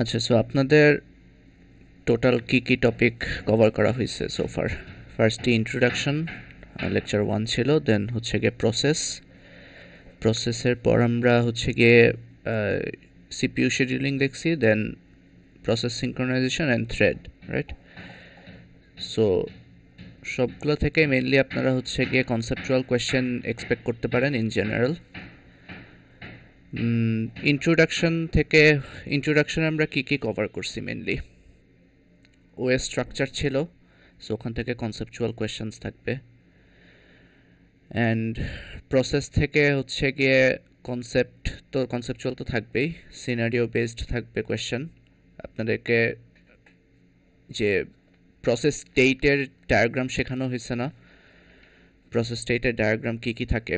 আচ্ছা সো আপনাদের টোটাল কী কী টপিক কভার করা হয়েছে সোফার ফার্স্টটি ইন্ট্রোডাকশন লেকচার ওয়ান ছিল দেন হচ্ছে গিয়ে প্রসেস প্রসেসের পর আমরা হচ্ছে গিয়ে সিপিউ শিডিউলিং দেখছি then process synchronization and thread right so সবগুলো থেকে মেনলি আপনারা হচ্ছে গিয়ে কনসেপচুয়াল কোয়েশ্চেন এক্সপেক্ট করতে পারেন ইন জেনারেল ইন্ট্রোডাকশন থেকে ইন্ট্রোডাকশন আমরা কী কী কভার করছি মেনলি ওএস স্ট্রাকচার ছিল সো ওখান থেকে কনসেপচুয়াল কোয়েশ্চেন্স থাকবে অ্যান্ড প্রসেস থেকে হচ্ছে গিয়ে কনসেপ্ট তো কনসেপচুয়াল তো থাকবেই সিনারিও বেসড থাকবে কোয়েশ্চেন আপনাদেরকে যে প্রসেস স্টেটের ডায়াগ্রাম শেখানো হয়েছে না প্রসেস স্টেটের ডায়াগ্রাম কী কী থাকে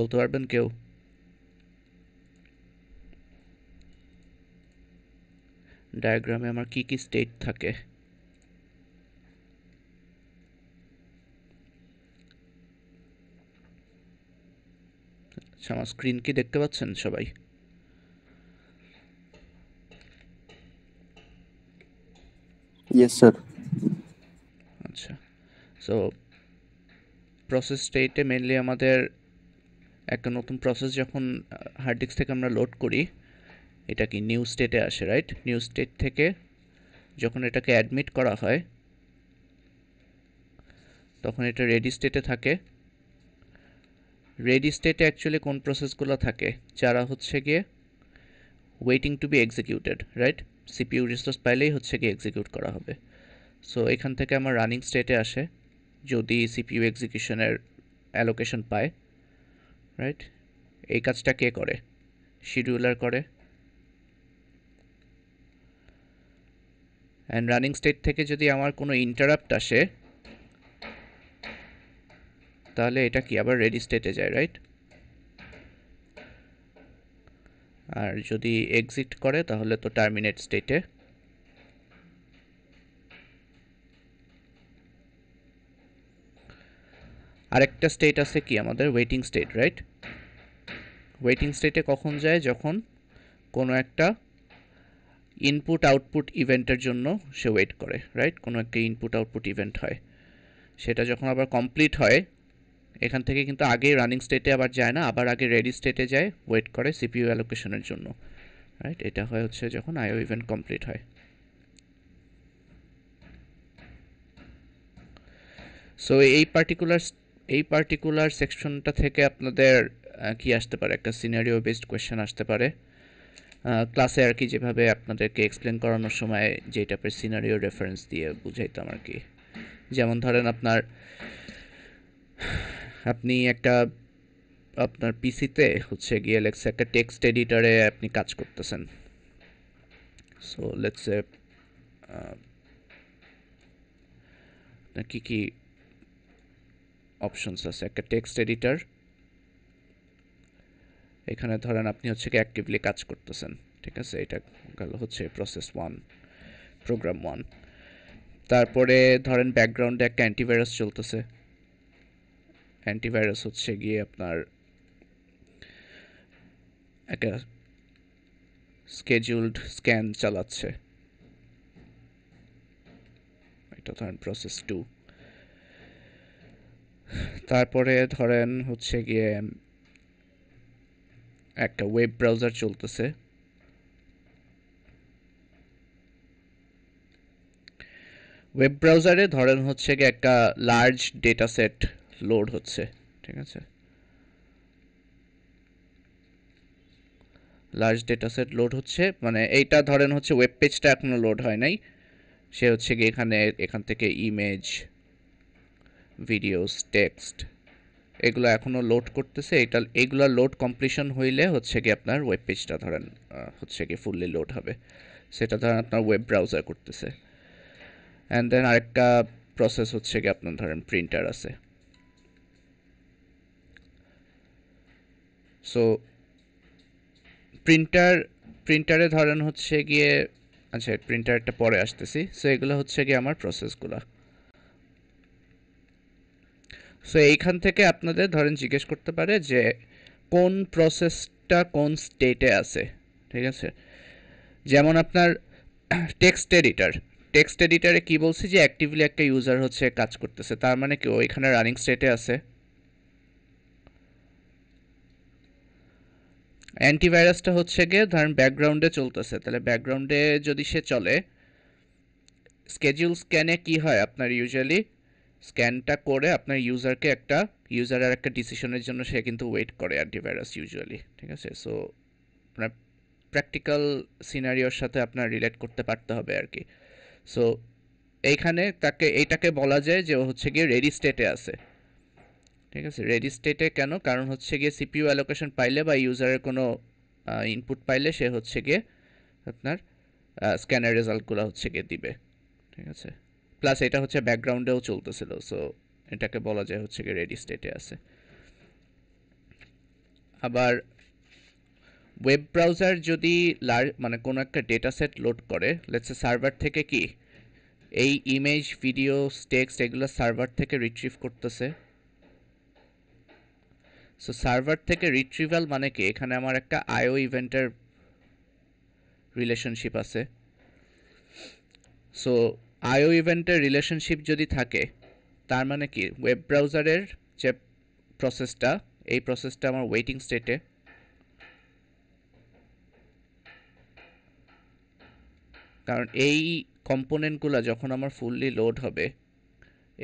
বলতে পারবেন কেউ ডায়াগ্রামে আমার কি কি স্টেট থাকে আচ্ছা আমার স্ক্রিন কি দেখতে পাচ্ছেন সবাই স্যার আচ্ছা সো প্রসেস স্টেটে মেনলি আমাদের একটা নতুন প্রসেস যখন হার্ড ডিস্ক থেকে আমরা লোড করি এটা কি নিউ স্টেটে আসে রাইট নিউ স্টেট থেকে যখন এটাকে অ্যাডমিট করা হয় তখন এটা রেডি স্টেটে থাকে রেডি স্টেটে অ্যাকচুয়ালি কোন প্রসেসগুলো থাকে যারা হচ্ছে গিয়ে waiting to be executed right CPU resource পাইলেই হচ্ছে গিয়ে এক্সিকিউট করা হবে সো এখান থেকে আমার রানিং স্টেটে আসে যদি সিপিইউ এক্সিকিউশনের অ্যালোকেশন পায় রাইট এই কাজটা কে করে শিডিউলার করে অ্যান্ড রানিং স্টেট থেকে যদি আমার কোনো ইন্টারাপ্ট আসে তাহলে এটা কি আবার রেডি স্টেটে যায় রাইট আর যদি এক্সিট করে তাহলে তো টার্মিনেট স্টেটে আরেকটা স্টেট আছে কি আমাদের ওয়েটিং স্টেট রাইট ওয়েটিং স্টেটে কখন যায় যখন কোনো একটা ইনপুট আউটপুট ইভেন্টের জন্য সে ওয়েট করে রাইট কোনো একটা ইনপুট আউটপুট ইভেন্ট হয় সেটা যখন আবার কমপ্লিট হয় এখান থেকে কিন্তু আগে রানিং স্টেটে আবার যায় না আবার আগে রেডি স্টেটে যায় ওয়েট করে সিপিইউ অ্যালোকেশনের জন্য রাইট এটা হয় হচ্ছে যখন আইও ইভেন্ট কমপ্লিট হয় সো এই পার্টিকুলার এই পার্টিকুলার সেকশনটা থেকে আপনাদের কি আসতে পারে একটা সিনারিও বেসড কোয়েশ্চেন আসতে পারে ক্লাসে আর কি যেভাবে আপনাদেরকে এক্সপ্লেন করানোর সময় যে টাইপের সিনারিও রেফারেন্স দিয়ে বুঝাইতাম আর কি যেমন ধরেন আপনার আপনি একটা আপনার পিসিতে হচ্ছে গিয়ে লেগসে একটা টেক্সট এডিটারে আপনি কাজ করতেছেন সো লেখছে কী কী অপশনস আছে একটা টেক্সট এডিটার এখানে ধরেন আপনি হচ্ছে কি অ্যাক্টিভলি কাজ করতেছেন ঠিক আছে এটা গেল হচ্ছে প্রসেস ওয়ান প্রোগ্রাম ওয়ান তারপরে ধরেন ব্যাকগ্রাউন্ডে একটা অ্যান্টিভাইরাস চলতেছে অ্যান্টিভাইরাস হচ্ছে গিয়ে আপনার একটা স্কেজুলড স্ক্যান চালাচ্ছে এটা ধরেন প্রসেস টু তারপরে ধরেন হচ্ছে গিয়ে একটা ওয়েব ব্রাউজার চলতেছে ওয়েব ব্রাউজারে ধরেন হচ্ছে গিয়ে একটা লার্জ ডেটা সেট লোড হচ্ছে ঠিক আছে লার্জ ডেটা সেট লোড হচ্ছে মানে এইটা ধরেন হচ্ছে ওয়েব পেজটা এখনও লোড হয় নাই সে হচ্ছে গিয়ে এখানে এখান থেকে ইমেজ ভিডিওস টেক্সট এগুলো এখনও লোড করতেছে এটা এগুলো লোড কমপ্লিশন হইলে হচ্ছে কি আপনার ওয়েব পেজটা ধরেন হচ্ছে কি ফুললি লোড হবে সেটা ধরেন আপনার ওয়েব ব্রাউজার করতেছে অ্যান্ড দেন আরেকটা প্রসেস হচ্ছে কি আপনার ধরেন প্রিন্টার আছে সো প্রিন্টার প্রিন্টারে ধরেন হচ্ছে গিয়ে আচ্ছা প্রিন্টারটা পরে আসতেছি সো এগুলো হচ্ছে গিয়ে আমার প্রসেসগুলো সো এইখান থেকে আপনাদের ধরেন জিজ্ঞেস করতে পারে যে কোন প্রসেসটা কোন স্টেটে আছে ঠিক আছে যেমন আপনার টেক্সট এডিটার টেক্সট এডিটারে কি বলছি যে অ্যাক্টিভলি একটা ইউজার হচ্ছে কাজ করতেছে তার মানে কি ওইখানে রানিং স্টেটে আছে অ্যান্টিভাইরাসটা হচ্ছে গিয়ে ধরেন ব্যাকগ্রাউন্ডে চলতেছে তাহলে ব্যাকগ্রাউন্ডে যদি সে চলে স্কেজিউল স্ক্যানে কি হয় আপনার ইউজুয়ালি স্ক্যানটা করে আপনার ইউজারকে একটা ইউজারের একটা ডিসিশনের জন্য সে কিন্তু ওয়েট করে অ্যান্টিভাইরাস ইউজুয়ালি ঠিক আছে সো আপনার প্র্যাকটিক্যাল সিনারিওর সাথে আপনার রিলেট করতে পারতে হবে আর কি সো এইখানে তাকে এইটাকে বলা যায় যে হচ্ছে গিয়ে রেডি স্টেটে আছে ঠিক আছে রেডি স্টেটে কেন কারণ হচ্ছে গিয়ে সিপিউ অ্যালোকেশন পাইলে বা ইউজারের কোনো ইনপুট পাইলে সে হচ্ছে গিয়ে আপনার স্ক্যানের রেজাল্টগুলো হচ্ছে গিয়ে দিবে ঠিক আছে প্লাস এটা হচ্ছে ব্যাকগ্রাউন্ডেও চলতেছিল সো এটাকে বলা যায় হচ্ছে কি রেডি স্টেটে আছে আবার ওয়েব ব্রাউজার যদি মানে কোনো একটা ডেটা সেট লোড করে লেটস সার্ভার থেকে কি এই ইমেজ ভিডিও টেক্সট এগুলো সার্ভার থেকে রিট্রিভ করতেছে সো সার্ভার থেকে রিট্রিভাল মানে কি এখানে আমার একটা আইও ইভেন্টের রিলেশনশিপ আছে সো আইও ইভেন্টের রিলেশনশিপ যদি থাকে তার মানে কি ওয়েব ব্রাউজারের যে প্রসেসটা এই প্রসেসটা আমার ওয়েটিং স্টেটে কারণ এই কম্পোনেন্টগুলো যখন আমার ফুললি লোড হবে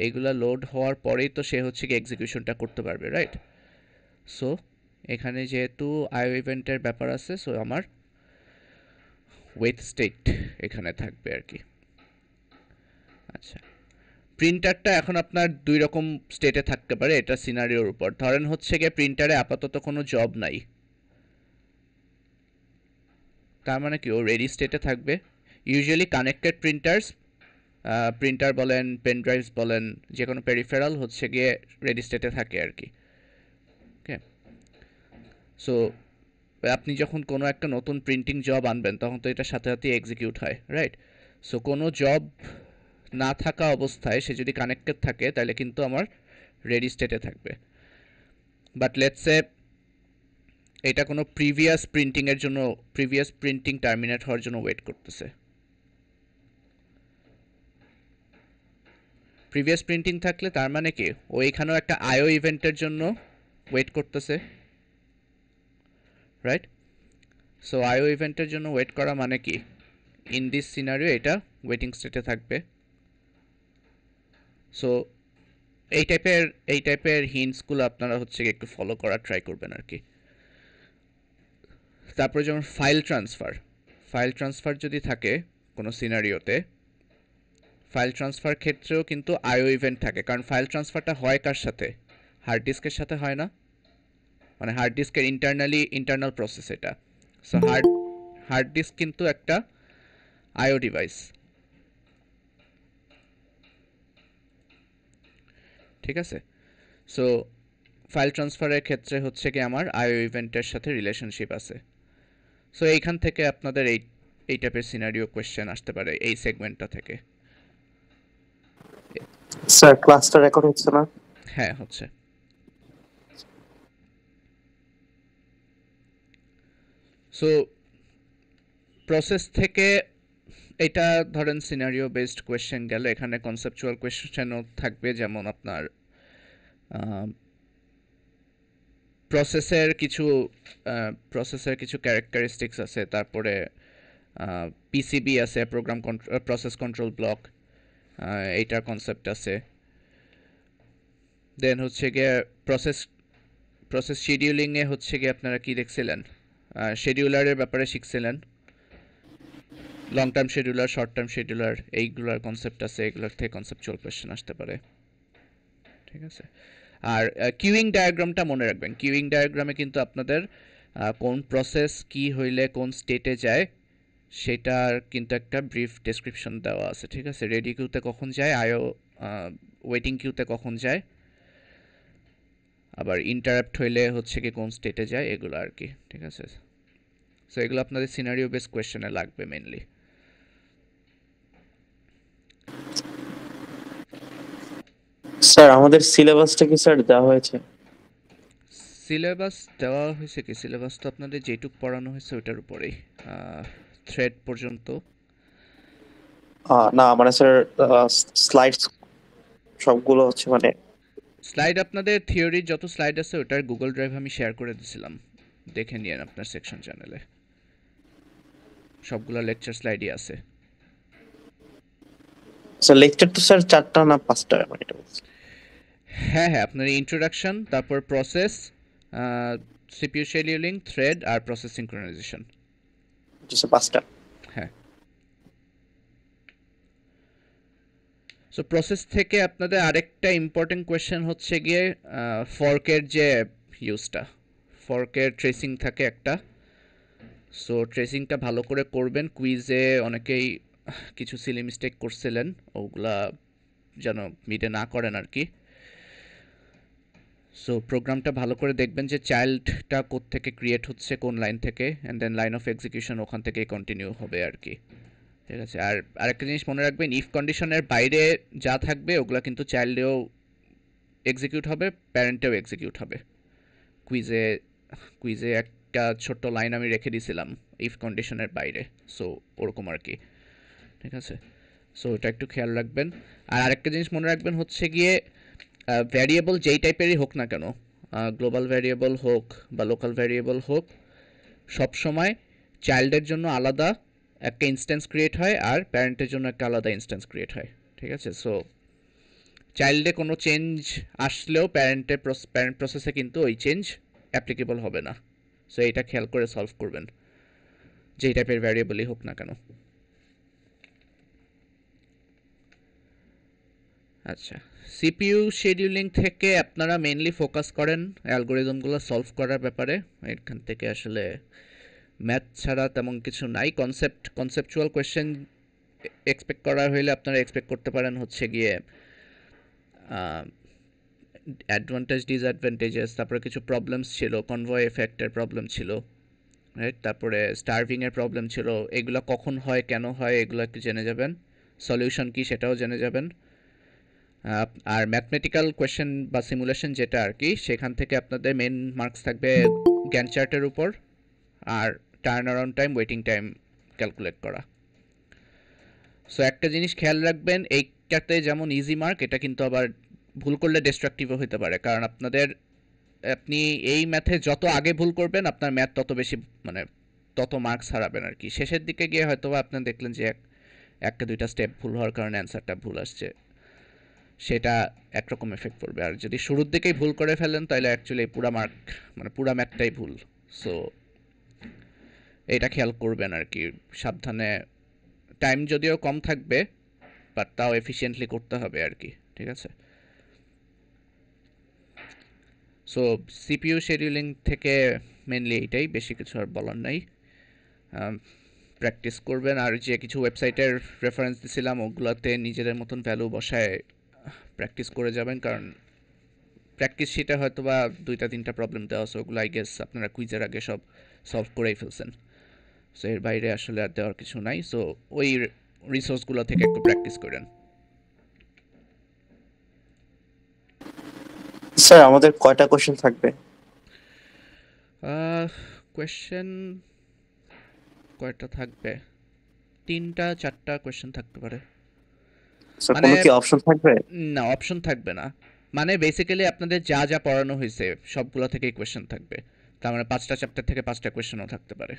এইগুলা লোড হওয়ার পরেই তো সে হচ্ছে কি এক্সিকিউশনটা করতে পারবে রাইট সো এখানে যেহেতু আইও ইভেন্টের ব্যাপার আছে সো আমার ওয়েট স্টেট এখানে থাকবে আর কি আচ্ছা প্রিন্টারটা এখন আপনার দুই রকম স্টেটে থাকতে পারে এটা সিনারিওর উপর ধরেন হচ্ছে গিয়ে প্রিন্টারে আপাতত কোনো জব নাই তার মানে কি ও রেডি স্টেটে থাকবে ইউজুয়ালি কানেক্টেড প্রিন্টার্স প্রিন্টার বলেন পেন ড্রাইভস বলেন যে কোনো পেরিফেরাল হচ্ছে গিয়ে রেডি স্টেটে থাকে আর কি ওকে সো আপনি যখন কোনো একটা নতুন প্রিন্টিং জব আনবেন তখন তো এটা সাথে সাথে এক্সিকিউট হয় রাইট সো কোনো জব না থাকা অবস্থায় সে যদি কানেক্টেড থাকে তাহলে কিন্তু আমার রেডি স্টেটে থাকবে বাট লেটস সে এটা কোনো প্রিভিয়াস প্রিন্টিংয়ের জন্য প্রিভিয়াস প্রিন্টিং টার্মিনেট হওয়ার জন্য ওয়েট করতেছে প্রিভিয়াস প্রিন্টিং থাকলে তার মানে কি ও এখানেও একটা আইও ইভেন্টের জন্য ওয়েট করতেছে রাইট সো আইও ইভেন্টের জন্য ওয়েট করা মানে কি ইন দিস সিনারিও এটা ওয়েটিং স্টেটে থাকবে সো এই টাইপের এই টাইপের হিন্টসগুলো আপনারা হচ্ছে একটু ফলো করার ট্রাই করবেন আর কি তারপরে যেমন ফাইল ট্রান্সফার ফাইল ট্রান্সফার যদি থাকে কোনো সিনারিওতে ফাইল ট্রান্সফার ক্ষেত্রেও কিন্তু আয়ো ইভেন্ট থাকে কারণ ফাইল ট্রান্সফারটা হয় কার সাথে হার্ড ডিস্কের সাথে হয় না মানে হার্ড ডিস্কের ইন্টারনালি ইন্টারনাল প্রসেস এটা সো হার্ড হার্ড ডিস্ক কিন্তু একটা আয়ো ডিভাইস ঠিক আছে সো ফাইল ট্রান্সফারের ক্ষেত্রে হচ্ছে কি আমার আইও ইভেন্টের সাথে রিলেশনশিপ আছে সো এইখান থেকে আপনাদের এই এই টাইপের সিনারিও কোয়েশ্চেন আসতে পারে এই সেগমেন্টটা থেকে স্যার ক্লাসটা রেকর্ড হচ্ছে না হ্যাঁ হচ্ছে সো প্রসেস থেকে এটা ধরেন সিনারিও বেসড কোয়েশ্চেন গেল এখানে কনসেপচুয়াল কোয়েশ্চেনও থাকবে যেমন আপনার প্রসেসের কিছু প্রসেসের কিছু ক্যারেক্টারিস্টিক্স আছে তারপরে পিসিবি আছে প্রোগ্রাম প্রসেস কন্ট্রোল ব্লক এইটার কনসেপ্ট আছে দেন হচ্ছে গিয়ে প্রসেস প্রসেস শিডিউলিংয়ে হচ্ছে গিয়ে আপনারা কি দেখছিলেন শিডিউলারের ব্যাপারে শিখছিলেন long term scheduler short term scheduler এইগুলোর কনসেপ্ট আছে এগুলোর থেকে কনসেপচুয়াল কোয়েশ্চেন আসতে পারে ঠিক আছে আর কিউইং ডায়াগ্রামটা মনে রাখবেন কিউইং ডায়াগ্রামে কিন্তু আপনাদের কোন প্রসেস কি হইলে কোন স্টেটে যায় সেটার কিন্তু একটা ব্রিফ ডেসক্রিপশন দেওয়া আছে ঠিক আছে রেডি কিউতে কখন যায় আয়ো ওয়েটিং কিউতে কখন যায় আবার ইন্টারাপ্ট হইলে হচ্ছে কি কোন স্টেটে যায় এগুলো আর কি ঠিক আছে সো এগুলো আপনাদের সিনারিও বেস কোয়েশ্চেনে লাগবে মেনলি স্যার আমাদের সিলেবাসটা কি স্যার দেওয়া হয়েছে সিলেবাস দেওয়া হয়েছে কি সিলেবাস তো আপনাদের যেটুক পড়ানো হয়েছে ওটার উপরেই থ্রেড পর্যন্ত না মানে স্যার স্লাইডস সবগুলো হচ্ছে মানে স্লাইড আপনাদের থিওরির যত স্লাইড আছে ওটার গুগল ড্রাইভ আমি শেয়ার করে দিয়েছিলাম দেখে নিন আপনার সেকশন চ্যানেলে সবগুলো লেকচার স্লাইডই আছে স্যার লেকচার তো স্যার চারটা না পাঁচটা মানে এটা বলছি হ্যাঁ হ্যাঁ আপনার ইন্ট্রোডাকশন তারপর প্রসেস সিপিইউ শেডিউলিং থ্রেড আর প্রসেস সিনক্রোনাইজেশন পাঁচটা হ্যাঁ সো প্রসেস থেকে আপনাদের আরেকটা ইম্পর্টেন্ট কোয়েশ্চেন হচ্ছে গিয়ে ফর্কের যে ইউজটা ফর্কের ট্রেসিং থাকে একটা সো ট্রেসিংটা ভালো করে করবেন কুইজে অনেকেই কিছু সিলি মিস্টেক করছিলেন ওগুলা যেন মিটে না করেন আর কি সো প্রোগ্রামটা ভালো করে দেখবেন যে চাইল্ডটা থেকে ক্রিয়েট হচ্ছে কোন লাইন থেকে and then line of execution ওখান থেকে কন্টিনিউ হবে আর কি ঠিক আছে আর আরেকটা জিনিস মনে রাখবেন ইফ কন্ডিশনের বাইরে যা থাকবে ওগুলো কিন্তু চাইল্ডেও এক্সিকিউট হবে প্যারেন্টেও এক্সিকিউট হবে কুইজে কুইজে একটা ছোট্ট লাইন আমি রেখে দিয়েছিলাম ইফ কন্ডিশনের বাইরে সো ওরকম আর কি ঠিক আছে সো এটা একটু খেয়াল রাখবেন আর আরেকটা জিনিস মনে রাখবেন হচ্ছে গিয়ে ভ্যারিয়েবল যেই টাইপেরই হোক না কেন গ্লোবাল ভ্যারিয়েবল হোক বা লোকাল ভ্যারিয়েবল হোক সব সময় চাইল্ডের জন্য আলাদা একটা ইনস্ট্যান্স ক্রিয়েট হয় আর প্যারেন্টের জন্য একটা আলাদা ইনস্ট্যান্স ক্রিয়েট হয় ঠিক আছে সো চাইল্ডে কোনো চেঞ্জ আসলেও প্যারেন্টের প্যারেন্ট প্রসেসে কিন্তু ওই চেঞ্জ অ্যাপ্লিকেবল হবে না সো এটা খেয়াল করে সলভ করবেন যেই টাইপের ভ্যারিয়েবলই হোক না কেন আচ্ছা সিপিইউ শিডিউলিং থেকে আপনারা মেনলি ফোকাস করেন অ্যালগোরিদমগুলো সলভ করার ব্যাপারে এখান থেকে আসলে ম্যাথ ছাড়া তেমন কিছু নাই কনসেপ্ট কনসেপচুয়াল কোয়েশ্চেন এক্সপেক্ট করা হইলে আপনারা এক্সপেক্ট করতে পারেন হচ্ছে গিয়ে অ্যাডভান্টেজ ডিসঅ্যাডভান্টেজেস তারপরে কিছু প্রবলেমস ছিল কনভয় এফেক্টের প্রবলেম ছিল রাইট তারপরে স্টার্ভিংয়ের প্রবলেম ছিল এগুলো কখন হয় কেন হয় এগুলো একটু জেনে যাবেন সলিউশন কি সেটাও জেনে যাবেন আর ম্যাথমেটিক্যাল কোয়েশ্চেন বা সিমুলেশন যেটা আর কি সেখান থেকে আপনাদের মেন মার্কস থাকবে জ্ঞান চার্টের উপর আর turn around time waiting time calculate করা সো একটা জিনিস খেয়াল রাখবেন এইটাতে যেমন ইজি মার্ক এটা কিন্তু আবার ভুল করলে ডিস্ট্রাকটিভও হতে পারে কারণ আপনাদের আপনি এই ম্যাথে যত আগে ভুল করবেন আপনার ম্যাথ তত বেশি মানে তত মার্কস হারাবেন আর কি শেষের দিকে গিয়ে হয়তো আপনার দেখলেন যে এক একটা দুইটা স্টেপ ভুল হওয়ার কারণে অ্যান্সারটা ভুল আসছে সেটা একরকম এফেক্ট পড়বে আর যদি শুরুর দিকেই ভুল করে ফেলেন তাহলে অ্যাকচুয়ালি পুরা মার্ক মানে পুরা ম্যাথটাই ভুল সো এটা খেয়াল করবেন আর কি সাবধানে টাইম যদিও কম থাকবে বাট তাও এফিসিয়েন্টলি করতে হবে আর কি ঠিক আছে সো সিপিইউ শেডিউলিং থেকে মেনলি এইটাই বেশি কিছু আর বলার নাই প্র্যাকটিস করবেন আর যে কিছু ওয়েবসাইটের রেফারেন্স দিছিলাম ওগুলোতে নিজেদের মতন ভ্যালু বসায় প্র্যাকটিস করে যাবেন কারণ প্র্যাকটিস শিটে হয়তো বা দুইটা তিনটা প্রবলেম দেওয়া আছে ওগুলো আই গেস আপনারা কুইজের আগে সব সলভ করেই ফেলছেন সো এর বাইরে আসলে আর দেওয়ার কিছু নাই সো ওই রিসোর্সগুলো থেকে একটু প্র্যাকটিস করেন স্যার আমাদের কয়টা কোশ্চেন থাকবে কোয়েশ্চেন কয়টা থাকবে তিনটা চারটা কোয়েশ্চেন থাকতে পারে স্যার মানে কি অপশন থাকবে না অপশন থাকবে না মানে বেসিক্যালি আপনাদের যা যা পড়ানো হয়েছে সবগুলো থেকে কোয়েশ্চেন থাকবে তার মানে পাঁচটা চ্যাপ্টার থেকে পাঁচটা কোয়েশ্চেনও থাকতে পারে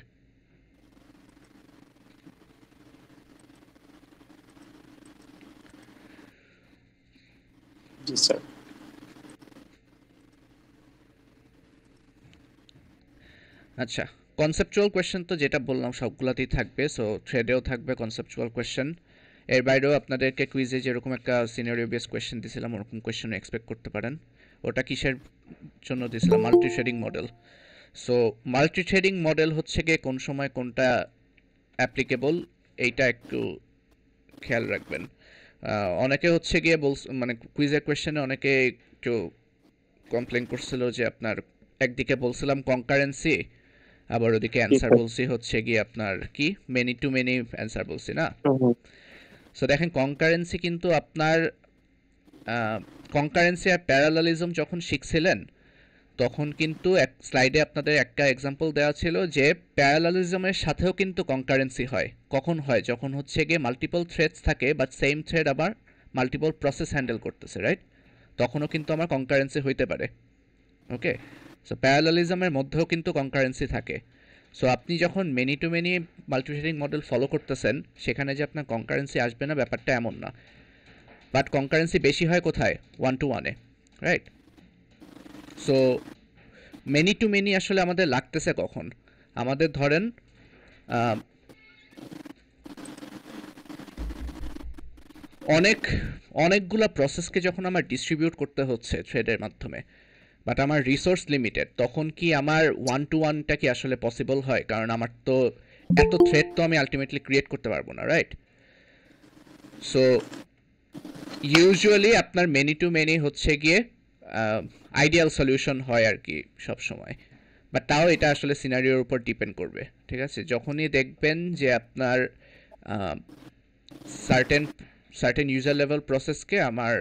আচ্ছা কনসেপচুয়াল কোয়েশ্চেন তো যেটা বললাম সবগুলাতেই থাকবে সো থ্রেডেও থাকবে কনসেপচুয়াল কোয়েশ্চেন এর বাইরেও আপনাদেরকে কুইজে যেরকম একটা সিনারিও বেস কোয়েশ্চেন দিয়েছিলাম ওরকম কোয়েশ্চেন এক্সপেক্ট করতে পারেন ওটা কিসের জন্য দিয়েছিলাম multi shading model so multi shading model হচ্ছে গিয়ে কোন সময় কোনটা অ্যাপ্লিকেবল এইটা একটু খেয়াল রাখবেন অনেকে হচ্ছে গিয়ে বল মানে কুইজের কোয়েশ্চেনে অনেকে একটু কমপ্লেন করছিল যে আপনার একদিকে বলছিলাম কনকারেন্সি আবার ওদিকে অ্যান্সার বলছি হচ্ছে গিয়ে আপনার কি মেনি টু মেনি অ্যান্সার বলছি না সো দেখেন কনকারেন্সি কিন্তু আপনার কনকারেন্সি আর প্যারালালিজম যখন শিখছিলেন তখন কিন্তু এক স্লাইডে আপনাদের একটা এক্সাম্পল দেওয়া ছিল যে প্যারালালিজমের সাথেও কিন্তু কনকারেন্সি হয় কখন হয় যখন হচ্ছে গিয়ে মাল্টিপল থ্রেডস থাকে বাট সেম থ্রেড আবার মাল্টিপল প্রসেস হ্যান্ডেল করতেছে রাইট তখনও কিন্তু আমার কনকারেন্সি হইতে পারে ওকে সো প্যারালালিজমের মধ্যেও কিন্তু কনকারেন্সি থাকে সো আপনি যখন many to many multiprocessing model follow করতেছেন সেখানে যে আপনার কনকারেন্সি আসবে না ব্যাপারটা এমন না বাট কনকারেন্সি বেশি হয় কোথায় ওয়ান টু ওয়ানে right so many to many আসলে আমাদের লাগতেছে কখন আমাদের ধরেন অনেক অনেকগুলা প্রসেসকে যখন আমার ডিস্ট্রিবিউট করতে হচ্ছে থ্রেডের মাধ্যমে বাট আমার রিসোর্স লিমিটেড তখন কি আমার ওয়ান টু ওয়ানটা কি আসলে পসিবল হয় কারণ আমার তো এত থ্রেড তো আমি আলটিমেটলি ক্রিয়েট করতে পারবো না রাইট সো ইউজুয়ালি আপনার মেনি টু মেনি হচ্ছে গিয়ে আইডিয়াল সলিউশন হয় আর কি সব সময় বাট তাও এটা আসলে সিনারিওর উপর ডিপেন্ড করবে ঠিক আছে যখনই দেখবেন যে আপনার সার্টেন সার্টেন ইউজার লেভেল প্রসেসকে আমার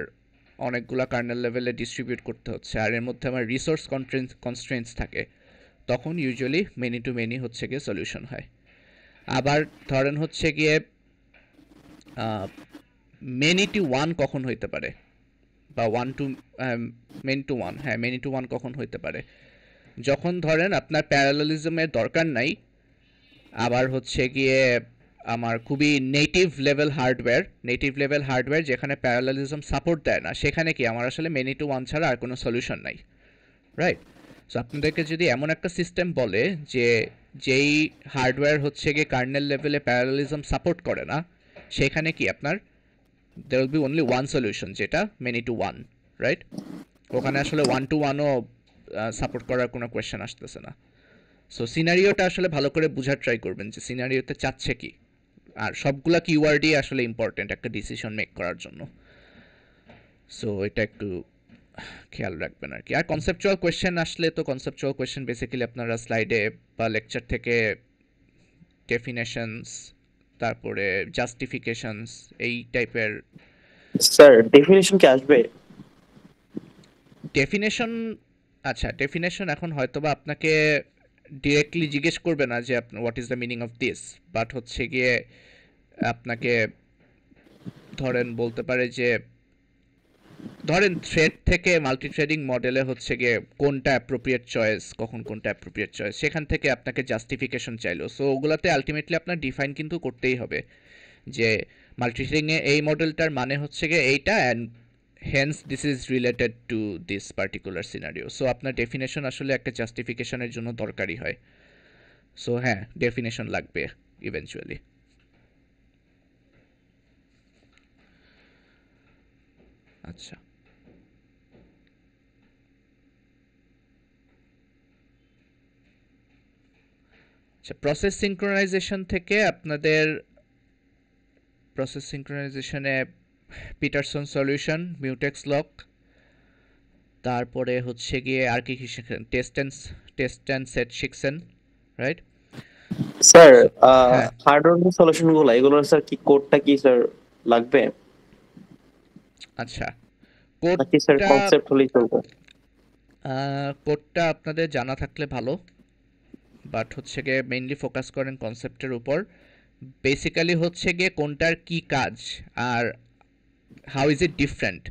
অনেকগুলো কার্নেল লেভেলে ডিস্ট্রিবিউট করতে হচ্ছে আর এর মধ্যে আমার রিসোর্স কনস্ট্রেন্স কনস্ট্রেন্টস থাকে তখন ইউজুয়ালি মেনি টু মেনি হচ্ছে গিয়ে সলিউশন হয় আবার ধরেন হচ্ছে গিয়ে মেনি টু ওয়ান কখন হইতে পারে বা one to many to one হ্যাঁ মেনি টু ওয়ান কখন হইতে পারে যখন ধরেন আপনার প্যারালালিজমের দরকার নাই আবার হচ্ছে গিয়ে আমার খুবই native level hardware native level hardware যেখানে প্যারালালিজম সাপোর্ট দেয় না সেখানে কি আমার আসলে মেনি টু ওয়ান ছাড়া আর কোনো সলিউশন নাই রাইট সো আপনাদেরকে যদি এমন একটা সিস্টেম বলে যে যেই হার্ডওয়্যার হচ্ছে গিয়ে কার্নেল লেভেলে প্যারালালিজম সাপোর্ট করে না সেখানে কি আপনার there will be only one solution যেটা মেনি টু ওয়ান রাইট ওখানে আসলে ওয়ান টু ওয়ানও সাপোর্ট করার কোনো কোয়েশ্চেন আসতেছে না সো সিনারিওটা আসলে ভালো করে বোঝার ট্রাই করবেন যে সিনারিওতে চাচ্ছে কি আর সবগুলা কিওয়ার্ডই আসলে ইম্পর্টেন্ট একটা ডিসিশন মেক করার জন্য সো এটা একটু খেয়াল রাখবেন আর কি আর কনসেপচুয়াল কোয়েশ্চেন আসলে তো কনসেপচুয়াল কোয়েশ্চেন বেসিক্যালি আপনারা স্লাইডে বা লেকচার থেকে ডেফিনেশনস তারপরে জাস্টিফিকেশনস এই টাইপের স্যার ডেফিনেশন কি আসবে ডেফিনেশন আচ্ছা ডেফিনেশন এখন হয়তোবা আপনাকে ডিরেক্টলি জিজ্ঞেস করবে না যে what is the meaning of this but হচ্ছে গিয়ে আপনাকে ধরেন বলতে পারে যে ধরেন থ্রেড থেকে মাল্টি থ্রেডিং মডেলে হচ্ছে গিয়ে কোনটা অ্যাপ্রোপ্রিয়েট চয়েস কখন কোনটা অ্যাপ্রোপ্রিয়েট চয়েস সেখান থেকে আপনাকে জাস্টিফিকেশন চাইলো সো ওগুলোতে আলটিমেটলি আপনার ডিফাইন কিন্তু করতেই হবে যে মাল্টি থ্রেডিংয়ে এই মডেলটার মানে হচ্ছে গিয়ে এইটা and hence this is related to this particular scenario so আপনার ডেফিনেশন আসলে একটা জাস্টিফিকেশনের জন্য দরকারি হয় সো হ্যাঁ ডেফিনেশন লাগবে ইভেনচুয়ালি আচ্ছা সিঙ্ক্রোনাইজেশন আচ্ছা, থেকে আপনাদের প্রসেস সিঙ্ক্রোনাইজেশনে পিটারসন সলিউশন মিউটেক্স লক তারপরে হচ্ছে গিয়ে আর কি কি অ্যান্ড টেস্ট অ্যান্ড সেট শিখছেন রাইট স্যার হার্ডওয়্যার সলিউশনগুলো এগুলোর স্যার কি কোডটা কি স্যার লাগবে আচ্ছা কোডটা কোডটা আপনাদের জানা থাকলে ভালো বাট হচ্ছে গিয়ে মেইনলি ফোকাস করেন কনসেপ্টের উপর বেসিক্যালি হচ্ছে গিয়ে কোনটার কি কাজ আর হাউ ইজ ইট ডিফারেন্ট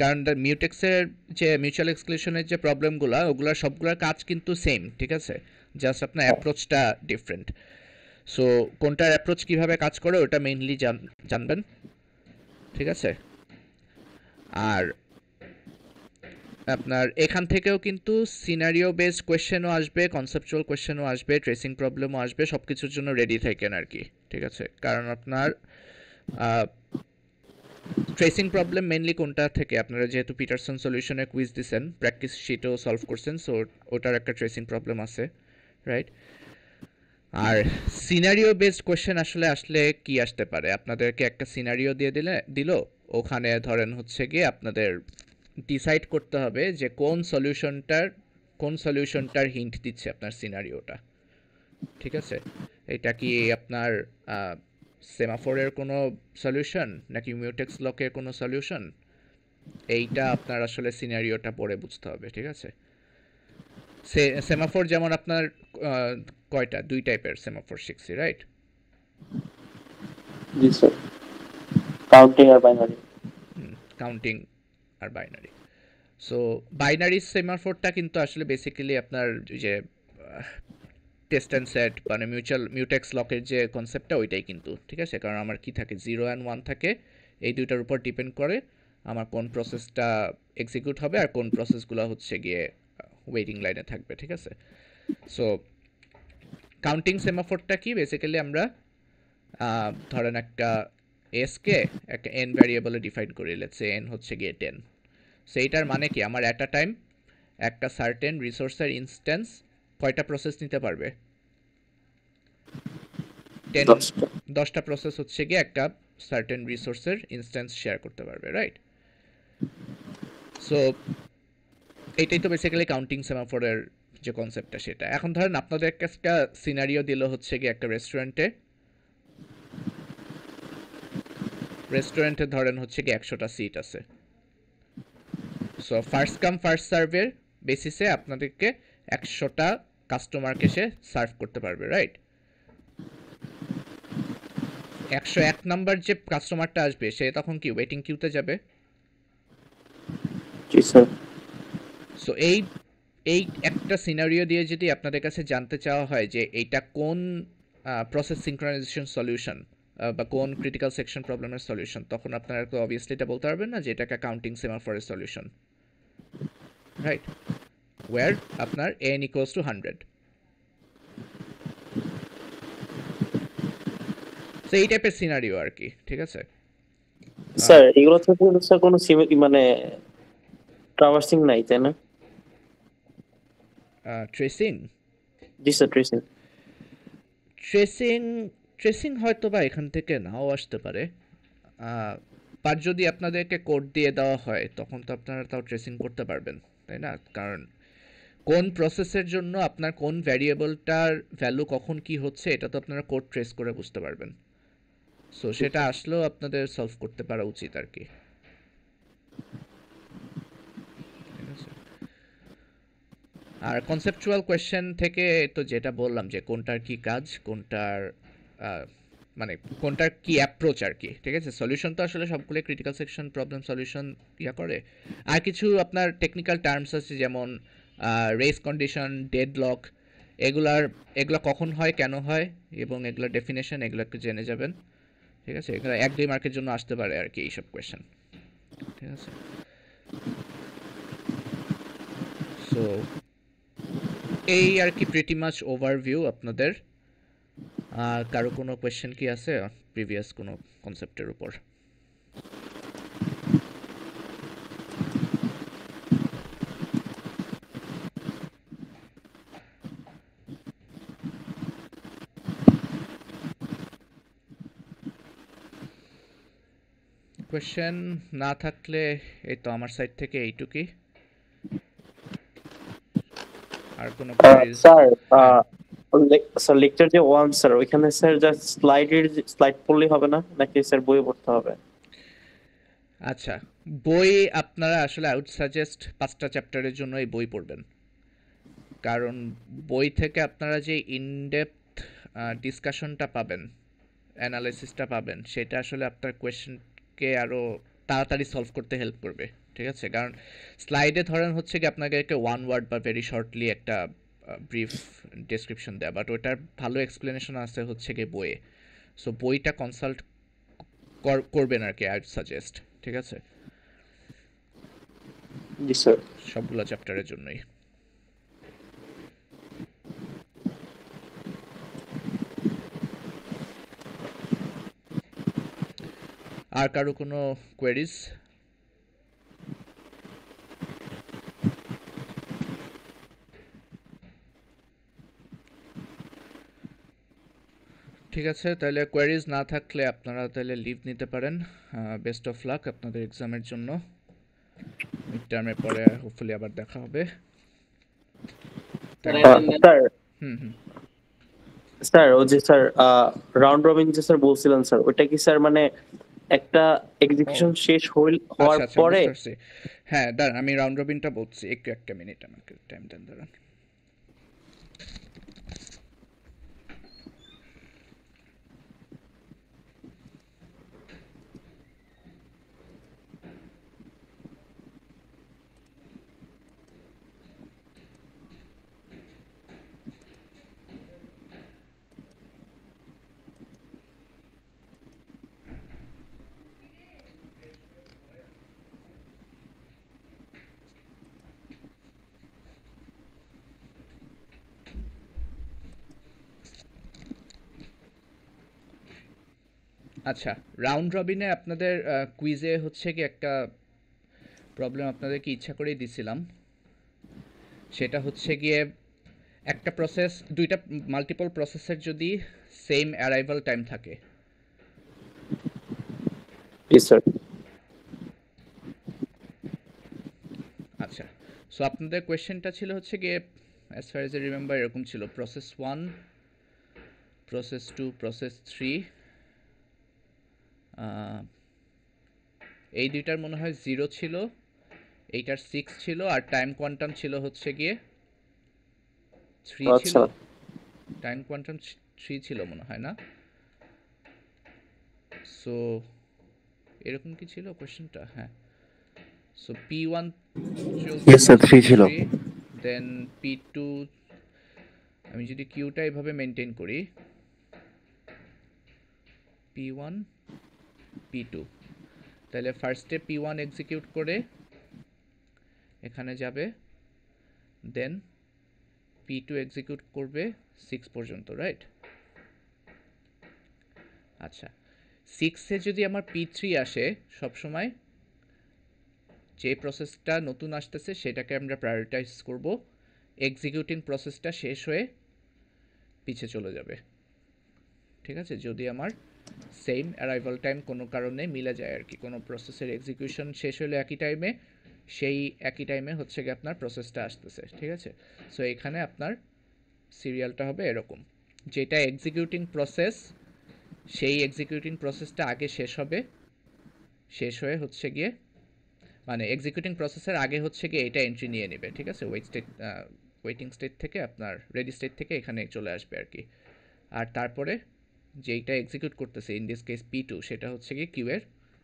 কারণ মিউটেক্সের যে মিউচুয়াল এক্সক্লুশনের যে প্রবলেমগুলো ওগুলো সবগুলোর কাজ কিন্তু সেম ঠিক আছে জাস্ট আপনার অ্যাপ্রোচটা ডিফারেন্ট সো কোনটার অ্যাপ্রোচ কিভাবে কাজ করে ওটা মেইনলি জানবেন ঠিক আছে আর আপনার এখান থেকেও কিন্তু সিনারিও বেস কোয়েশ্চেনও আসবে কনসেপচুয়াল কোয়েশ্চেনও আসবে ট্রেসিং প্রবলেমও আসবে সব কিছুর জন্য রেডি থাকেন আর কি ঠিক আছে কারণ আপনার ট্রেসিং প্রবলেম মেনলি কোনটা থেকে আপনারা যেহেতু পিটারসন সলিউশনে কুইজ দিছেন প্র্যাকটিস শিটও সলভ করছেন সো ওটার একটা ট্রেসিং প্রবলেম আছে রাইট আর সিনারিও বেসড কোয়েশ্চেন আসলে আসলে কি আসতে পারে আপনাদেরকে একটা সিনারিও দিয়ে দিলে দিল ওখানে ধরেন হচ্ছে গিয়ে আপনাদের ডিসাইড করতে হবে যে কোন সলিউশনটার কোন সলিউশনটার হিন্ট দিচ্ছে আপনার সিনারিওটা ঠিক আছে এটা কি আপনার সেমাফোরের কোনো সলিউশন নাকি মিউটেক্স লকের কোনো সলিউশন এইটা আপনার আসলে সিনারিওটা পড়ে বুঝতে হবে ঠিক আছে সেমাফোর যেমন আপনার কয়টা দুই টাইপের সেমাফোর শিখছি রাইট কাউন্টিং আর বাইনারি কাউন্টিং আর বাইনারি সো বাইনারি সেমাফোরটা কিন্তু আসলে বেসিক্যালি আপনার যে টেস্ট অ্যান্ড সেট মানে মিউচুয়াল মিউটেক্স লকের যে কনসেপ্টটা ওইটাই কিন্তু ঠিক আছে কারণ আমার কি থাকে জিরো অ্যান্ড ওয়ান থাকে এই দুইটার উপর ডিপেন্ড করে আমার কোন প্রসেসটা এক্সিকিউট হবে আর কোন প্রসেসগুলো হচ্ছে গিয়ে ওয়েটিং লাইনে থাকবে ঠিক আছে সো কাউন্টিং সেমাফোরটা কি বেসিক্যালি আমরা ধরেন একটা এসকে একটা এন ভ্যারিয়েবলে ডিফাইন করি লেটস এন হচ্ছে গিয়ে টেন সেইটার মানে কি আমার অ্যাট আ টাইম একটা সার্টেন রিসোর্সের ইনস্ট্যান্স কয়টা প্রসেস নিতে পারবে টেন দশটা প্রসেস হচ্ছে গিয়ে একটা সার্টেন রিসোর্সের ইনস্ট্যান্স শেয়ার করতে পারবে রাইট সো এইটাই তো বেসিক্যালি কাউন্টিং সেমাফোরের যে কনসেপ্টটা সেটা এখন ধরেন আপনাদের একটা সিনারিও দিল হচ্ছে গিয়ে একটা রেস্টুরেন্টে রেস্টুরেন্টে ধরেন হচ্ছে গিয়ে একশোটা সিট আছে সো ফার্স্ট কাম ফার্স্ট সার্ভের বেসিসে আপনাদেরকে একশোটা কাস্টমারকে সে সার্ভ করতে পারবে রাইট একশো এক নাম্বার যে কাস্টমারটা আসবে সে তখন কি ওয়েটিং কিউতে যাবে সো এই এই একটা সিনারিও দিয়ে যদি আপনাদের কাছে জানতে চাওয়া হয় যে এইটা কোন প্রসেস সিঙ্ক্রোনাইজেশন সলিউশন বা কোন ক্রিটিক্যাল সেকশন প্রবলেমের সলিউশন তখন আপনারা তো অবভিয়াসলি এটা বলতে পারবেন না যে এটাকে কাউন্টিং সেমাফোরের সলিউশন রাইট ওয়ার আপনার এন ইকোয়াস টু হান্ড্রেড তো এই টাইপের সিনারিও আর কি ঠিক আছে স্যার এগুলো তো স্যার কোনো মানে ট্রাভার্সিং নাই তাই না ট্রেসিং জি স্যার ট্রেসিং ট্রেসিং ট্রেসিং হয়তো বা এখান থেকে নাও আসতে পারে বাট যদি আপনাদেরকে কোড দিয়ে দেওয়া হয় তখন তো আপনারা তাও ট্রেসিং করতে পারবেন তাই না কারণ কোন প্রসেসের জন্য আপনার কোন ভ্যারিয়েবলটার ভ্যালু কখন কি হচ্ছে এটা তো আপনারা কোড ট্রেস করে বুঝতে পারবেন সো সেটা আসলেও আপনাদের সলভ করতে পারা উচিত আর কি আর কনসেপচুয়াল কোয়েশ্চেন থেকে তো যেটা বললাম যে কোনটার কি কাজ কোনটার মানে কোনটার কি অ্যাপ্রোচ আর কি ঠিক আছে সলিউশন তো আসলে সবগুলো critical section problem solution yeah করে আর কিছু আপনার টেকনিক্যাল টার্মস আছে যেমন রেস কন্ডিশন ডেড লক এগুলার এগুলো কখন হয় কেন হয় এবং এগুলোর ডেফিনেশন এগুলো একটু জেনে যাবেন ঠিক আছে এগুলো এক দুই মার্কের জন্য আসতে পারে আর কি এইসব কোয়েশ্চেন ঠিক আছে সো এই আর কি প্রিটি মাচ ওভারভিউ আপনাদের আর কারো কোনো কোয়েশ্চেন কি আছে প্রিভিয়াস কোনো কনসেপ্টের উপর কোয়েশ্চেন না থাকলে এই তো আমার সাইড থেকে এইটুকুই আর কোনো স্যার স্যার লেকচার যে ওয়ান স্যার ওইখানে স্যার জাস্ট স্লাইডের স্লাইড পড়লেই হবে না নাকি স্যার বই পড়তে হবে আচ্ছা বই আপনারা আসলে আউট সাজেস্ট পাঁচটা চ্যাপ্টারের জন্য এই বই পড়বেন কারণ বই থেকে আপনারা যে ইনডেপথ ডিসকাশনটা পাবেন অ্যানালাইসিসটা পাবেন সেটা আসলে আপনার কোয়েশ্চেনকে আরও তাড়াতাড়ি সলভ করতে হেল্প করবে ঠিক আছে কারণ স্লাইডে ধরেন হচ্ছে কি আপনাকে ওয়ান ওয়ার্ড বা ভেরি শর্টলি একটা ব্রিফ ডেসক্রিপশন দেয় বাট ওইটার ভালো এক্সপ্লেনেশন আছে হচ্ছে গিয়ে বইয়ে সো বইটা কনসাল্ট করবেন আর কি আই সাজেস্ট ঠিক আছে সবগুলো চ্যাপ্টারের জন্যই আর কারো কোনো কোয়েরিজ ঠিক আছে তাহলে কোয়ারিজ না থাকলে আপনারা তাহলে লিভ নিতে পারেন বেস্ট অফ লাক আপনাদের এক্সামের জন্য মিড টার্মের পরে হোপফুলি আবার দেখা হবে স্যার uh, হুম স্যার ও যে স্যার রাউন্ড রবিন যে স্যার বলছিলেন স্যার ওটা কি স্যার মানে একটা এক্সিকিউশন oh, শেষ হইল আচ্ছা, আচ্ছা, হওয়ার পরে হ্যাঁ দাঁড়ান আমি রাউন্ড রবিনটা বলছি একটু একটা মিনিট আমাকে টাইম দেন দাঁড়ান আচ্ছা রাউন্ড রবিনে আপনাদের কুইজে হচ্ছে কি একটা প্রবলেম আপনাদেরকে ইচ্ছা করেই দিছিলাম সেটা হচ্ছে গিয়ে একটা প্রসেস দুইটা মাল্টিপল প্রসেসের যদি সেম অ্যারাইভাল টাইম থাকে আচ্ছা সো আপনাদের কোয়েশ্চেনটা ছিল হচ্ছে গিয়ে as far as I remember এরকম ছিল process one process two process three এই দুইটার মনে হয় জিরো ছিল এইটার সিক্স ছিল আর টাইম কোয়ান্টাম ছিল হচ্ছে গিয়ে থ্রি আচ্ছা। ছিল টাইম কোয়ান্টাম থ্রি ছিল মনে হয় না সো এরকম কি ছিল কোয়েশ্চেনটা হ্যাঁ সো পি ওয়ান থ্রি ছিল দেন পি টু আমি যদি কিউটা এভাবে মেনটেন করি পি ওয়ান পি টু তাহলে ফার্স্টে পি ওয়ান এক্সিকিউট করে এখানে যাবে দেন পি টু এক্সিকিউট করবে সিক্স পর্যন্ত রাইট আচ্ছা সিক্সে যদি আমার পি থ্রি আসে সবসময় যে প্রসেসটা নতুন আসতেছে সেটাকে আমরা প্রায়োরিটাইজ করব এক্সিকিউটিং প্রসেসটা শেষ হয়ে পিছে চলে যাবে ঠিক আছে যদি আমার সেম অ্যারাইভাল টাইম কোনো কারণে মিলে যায় আর কি কোনো প্রসেসের এক্সিকিউশন শেষ হলে একই টাইমে সেই একই টাইমে হচ্ছে গিয়ে আপনার প্রসেসটা আসতেছে ঠিক আছে সো এখানে আপনার সিরিয়ালটা হবে এরকম যেটা এক্সিকিউটিং প্রসেস সেই এক্সিকিউটিং প্রসেসটা আগে শেষ হবে শেষ হয়ে হচ্ছে গিয়ে মানে এক্সিকিউটিং প্রসেসের আগে হচ্ছে গিয়ে এটা এন্ট্রি নিয়ে নেবে ঠিক আছে ওয়েট স্টেট ওয়েটিং স্টেট থেকে আপনার রেডি স্টেট থেকে এখানে চলে আসবে আর কি আর তারপরে যেইটা এক্সিকিউট করতেছে in this case P two সেটা হচ্ছে কি কিউ এর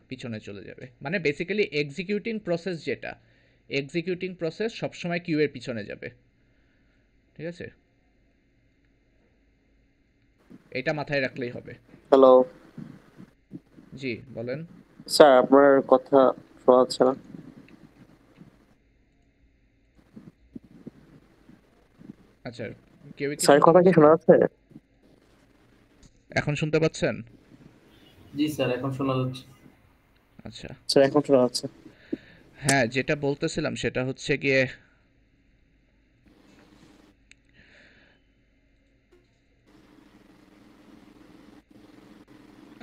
পিছনে চলে যাবে মানে বেসিক্যালি এক্সিকিউটিং প্রসেস যেটা এক্সিকিউটিং প্রসেস সবসময় কিউ এর পিছনে যাবে ঠিক আছে এটা মাথায় রাখলেই হবে হ্যালো জি বলেন স্যার আপনার কথা শোনা যাচ্ছে না আচ্ছা কেউ কি কথা কি শোনা যাচ্ছে এখন শুনতে পাচ্ছেন জি স্যার এখন শোনা যাচ্ছে আচ্ছা স্যার আচ্ছা, এখন শোনা যাচ্ছে হ্যাঁ যেটা বলতেছিলাম সেটা হচ্ছে গিয়ে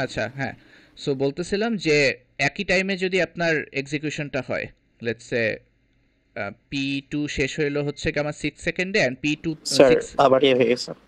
আচ্ছা হ্যাঁ সো বলতেছিলাম যে একই টাইমে যদি আপনার এক্সিকিউশনটা হয় লেটস সে পি টু শেষ হইলো হচ্ছে কি আমার সিক্স সেকেন্ডে অ্যান্ড পি টু আবার ইয়ে হয়ে গেছে